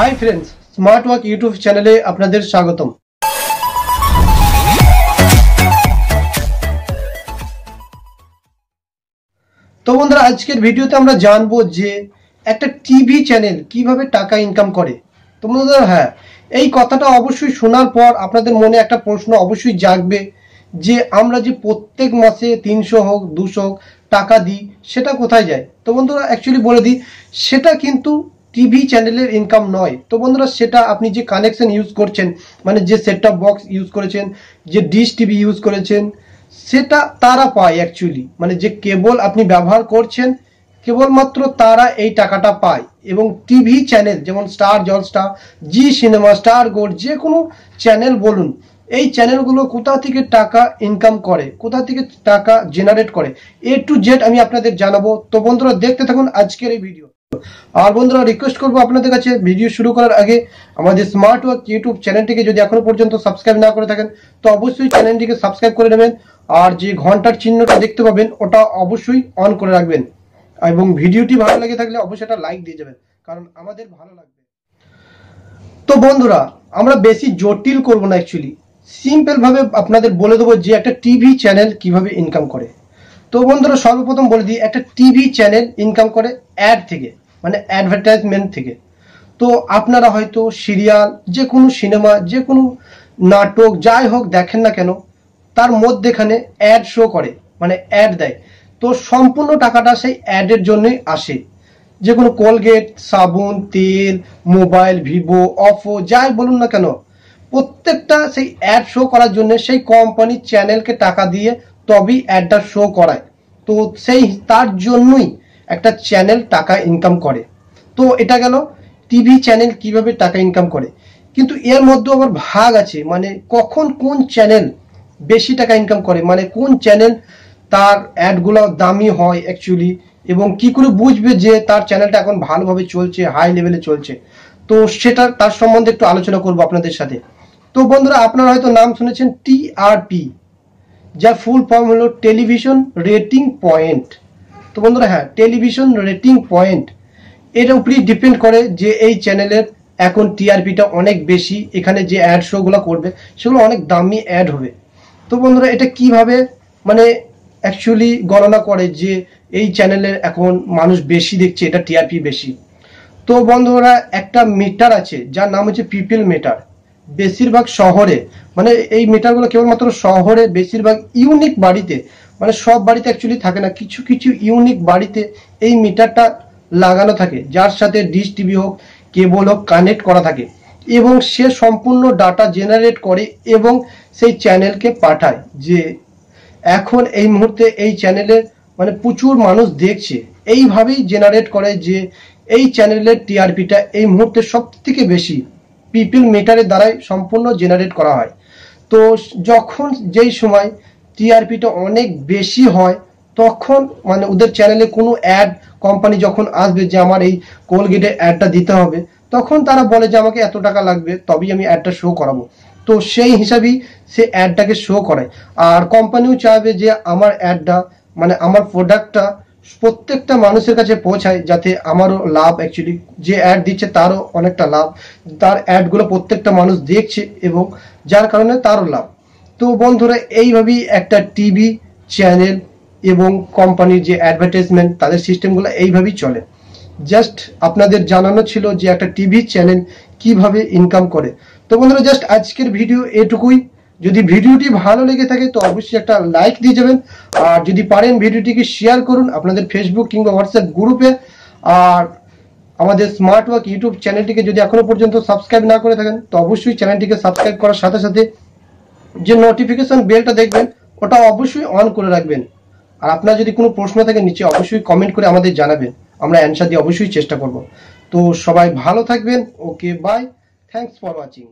high friends smart work YouTube চ্যানেলে আপনাদের স্বাগতম তো বন্ধুরা আজকের ভিডিওতে আমরা জানবো যে একটা টিভি চ্যানেল কিভাবে টাকা ইনকাম করে তো বন্ধুরা হ্যাঁ এই কথাটা অবশ্যই শোনার পর আপনাদের মনে একটা প্রশ্ন অবশ্যই জাগবে যে আমরা যে প্রত্যেক মাসে তিনশো হোক দুশো হোক টাকা দিই সেটা কোথায় যায় তো বন্ধুরা অ্যাকচুয়ালি বলে দিই সেটা কিন্তু টিভি চ্যানেলের ইনকাম নয় তো বন্ধুরা সেটা আপনি যে কানেকশন ইউজ করছেন মানে যে সেট টপ বক্স ইউজ করেছেন যে ডিশ টিভি ইউজ করেছেন সেটা তারা পায় অ্যাকচুয়ালি মানে যে কেবল আপনি ব্যবহার করছেন কেবলমাত্র তারা এই টাকাটা পায় এবং টিভি চ্যানেল যেমন স্টার জলস্টার জি সিনেমা স্টার গোল্ড যে কোনো চ্যানেল বলুন এই চ্যানেলগুলো কোথা থেকে টাকা ইনকাম করে কোথা থেকে টাকা জেনারেট করে এ টু জেড আমি আপনাদের জানাবো তো বন্ধুরা দেখতে থাকুন আজকের এই ভিডিও আর বন্ধুরা রিকোয়েস্ট করবো আপনাদের কাছে ভিডিও শুরু করার আগে আমাদের স্মার্ট ওয়ার্ক ইউটিউব চ্যানেলটিকে যদি এখনো পর্যন্ত সাবস্ক্রাইব না করে থাকেন তো অবশ্যই চ্যানেলটিকে সাবস্ক্রাইব করে নেবেন আর যে ঘন্টার চিহ্নটা দেখতে পাবেন ওটা অবশ্যই অন করে রাখবেন এবং ভিডিওটি ভালো লাগে থাকলে অবশ্যই একটা লাইক দিয়ে যাবেন কারণ আমাদের ভালো লাগবে তো বন্ধুরা আমরা বেশি জটিল করব না অ্যাকচুয়ালি সিম্পলভাবে আপনাদের বলে দেবো যে একটা টিভি চ্যানেল কিভাবে ইনকাম করে তো বন্ধুরা সর্বপ্রথম বলে দিই একটা টিভি চ্যানেল ইনকাম করে অ্যাড থেকে মানে অ্যাডভার্টাইজমেন্ট থেকে তো আপনারা হয়তো সিরিয়াল যে কোনো সিনেমা যে কোনো নাটক যাই হোক দেখেন না কেন তার মধ্যেখানে অ্যাড শো করে মানে অ্যাড দেয় তো সম্পূর্ণ টাকাটা সেই অ্যাডের জন্যই আসে যে কোনো কোলগেট সাবুন তেল মোবাইল ভিভো অফো যাই বলুন না কেন প্রত্যেকটা সেই অ্যাড শো করার জন্য সেই কোম্পানির চ্যানেলকে টাকা দিয়ে তবেই অ্যাডটা শো করায় তো সেই তার জন্যই একটা চ্যানেল টাকা ইনকাম করে তো এটা গেল টিভি চ্যানেল কিভাবে টাকা ইনকাম করে কিন্তু এর মধ্যেও আবার ভাগ আছে মানে কখন কোন চ্যানেল বেশি টাকা ইনকাম করে মানে কোন চ্যানেল তার অ্যাডগুলো দামি হয় অ্যাকচুয়ালি এবং কি করে বুঝবে যে তার চ্যানেলটা এখন ভালোভাবে চলছে হাই লেভেলে চলছে তো সেটা তার সম্বন্ধে একটু আলোচনা করব আপনাদের সাথে তো বন্ধুরা আপনারা হয়তো নাম শুনেছেন টিআরপি যার ফুল ফর্ম হলো টেলিভিশন রেটিং পয়েন্ট তো বন্ধুরা হ্যাঁ টেলিভিশন রেটিং পয়েন্ট এর উপরেই ডিপেন্ড করে যে এই চ্যানেলের এখন টিআরপিটা অনেক বেশি এখানে যে অ্যাড শোগুলো করবে সেগুলো অনেক দামি অ্যাড হবে তো বন্ধুরা এটা কিভাবে মানে অ্যাকচুয়ালি গণনা করে যে এই চ্যানেলের এখন মানুষ বেশি দেখছে এটা টিআরপি বেশি তো বন্ধুরা একটা মিটার আছে যার নাম হচ্ছে পিপিল মিটার বেশিরভাগ শহরে মানে এই মিটারগুলো কেবলমাত্র শহরে বেশিরভাগ ইউনিক বাড়িতে মানে সব বাড়িতে অ্যাকচুয়ালি থাকে না কিছু কিছু ইউনিক বাড়িতে এই মিটারটা লাগানো থাকে যার সাথে ডিশ টিভি হোক কেবল হোক কানেক্ট করা থাকে এবং সে সম্পূর্ণ ডাটা জেনারেট করে এবং সেই চ্যানেলকে পাঠায় যে এখন এই মুহূর্তে এই চ্যানেলের মানে প্রচুর মানুষ দেখছে এইভাবেই জেনারেট করে যে এই চ্যানেলের টিআরপিটা এই মুহূর্তে সব থেকে বেশি পিপিল মিটারের দ্বারাই সম্পূর্ণ জেনারেট করা হয় তো যখন যেই সময় টিআরপিটা অনেক বেশি হয় তখন মানে ওদের চ্যানেলে কোনো অ্যাড কোম্পানি যখন আসবে যে আমার এই কোলগেটের অ্যাডটা দিতে হবে তখন তারা বলে যে আমাকে এত টাকা লাগবে তবেই আমি অ্যাডটা শো করাবো তো সেই হিসাবেই সে অ্যাডটাকে শো করে আর কোম্পানিও চাইবে যে আমার অ্যাডটা মানে আমার প্রোডাক্টটা প্রত্যেকটা মানুষের কাছে পৌঁছায় যাতে আমারও লাভ অ্যাকচুয়ালি যে অ্যাড দিচ্ছে তারও অনেকটা লাভ তার অ্যাডগুলো প্রত্যেকটা মানুষ দেখছে এবং যার কারণে তারও লাভ তো বন্ধুরা এইভাবেই একটা টিভি চ্যানেল এবং কোম্পানির যে অ্যাডভার্টাইজমেন্ট তাদের সিস্টেমগুলো এইভাবেই চলে জাস্ট আপনাদের জানানো ছিল যে একটা টিভি চ্যানেল কিভাবে ইনকাম করে তো বন্ধুরা জাস্ট আজকের ভিডিও এটুকুই যদি ভিডিওটি ভালো লেগে থাকে তো অবশ্যই একটা লাইক দিয়ে যাবেন আর যদি পারেন ভিডিওটিকে শেয়ার করুন আপনাদের ফেসবুক কিংবা হোয়াটসঅ্যাপ গ্রুপে আর আমাদের স্মার্ট ওয়ার্ক ইউটিউব চ্যানেলটিকে যদি এখনো পর্যন্ত সাবস্ক্রাইব না করে থাকেন তো অবশ্যই চ্যানেলটিকে সাবস্ক্রাইব করার সাথে সাথে যে নোটিফিকেশন বেলটা দেখবেন ওটা অবশ্যই অন করে রাখবেন আর আপনার যদি কোনো প্রশ্ন থাকে নিচে অবশ্যই কমেন্ট করে আমাদের জানাবেন আমরা অ্যান্সার দিয়ে অবশ্যই চেষ্টা করব তো সবাই ভালো থাকবেন okay bye thanks for watching